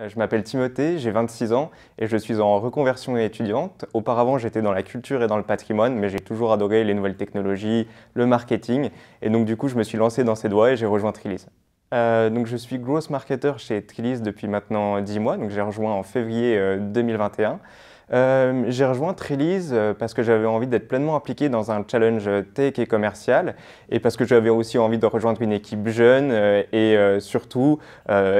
Euh, je m'appelle Timothée, j'ai 26 ans et je suis en reconversion étudiante. Auparavant, j'étais dans la culture et dans le patrimoine, mais j'ai toujours adoré les nouvelles technologies, le marketing. Et donc, du coup, je me suis lancé dans ces doigts et j'ai rejoint Trilis. Euh, donc, je suis growth marketer chez Trilis depuis maintenant 10 mois. Donc, j'ai rejoint en février 2021. Euh, euh, j'ai rejoint Trélise euh, parce que j'avais envie d'être pleinement impliqué dans un challenge tech et commercial et parce que j'avais aussi envie de rejoindre une équipe jeune euh, et surtout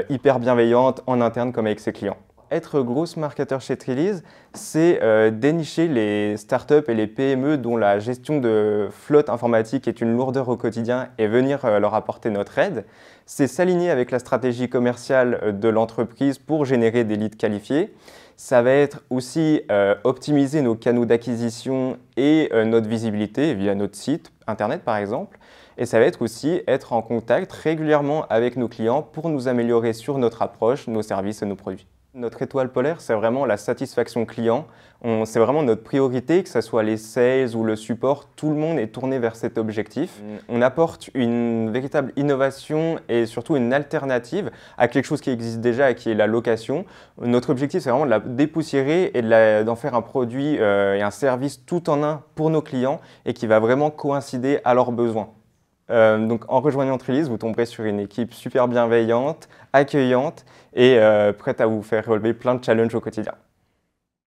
hyper bienveillante en interne comme avec ses clients être grosse marketeur chez Trilise, c'est euh, dénicher les startups et les PME dont la gestion de flotte informatique est une lourdeur au quotidien et venir euh, leur apporter notre aide. C'est s'aligner avec la stratégie commerciale euh, de l'entreprise pour générer des leads qualifiés. Ça va être aussi optimiser nos canaux d'acquisition et notre visibilité via notre site internet par exemple. Et ça va être aussi être en contact régulièrement avec nos clients pour nous améliorer sur notre approche, nos services et nos produits. Notre étoile polaire, c'est vraiment la satisfaction client. C'est vraiment notre priorité, que ce soit les sales ou le support, tout le monde est tourné vers cet objectif. Mm. On apporte une véritable innovation et surtout une alternative à quelque chose qui existe déjà et qui est la location. Notre objectif, c'est vraiment de la dépoussiérer et d'en faire un produit euh, et un service tout en un pour nos clients et qui va vraiment coïncider à leurs besoins. Euh, donc en rejoignant Trilis, vous tomberez sur une équipe super bienveillante, accueillante et euh, prête à vous faire relever plein de challenges au quotidien.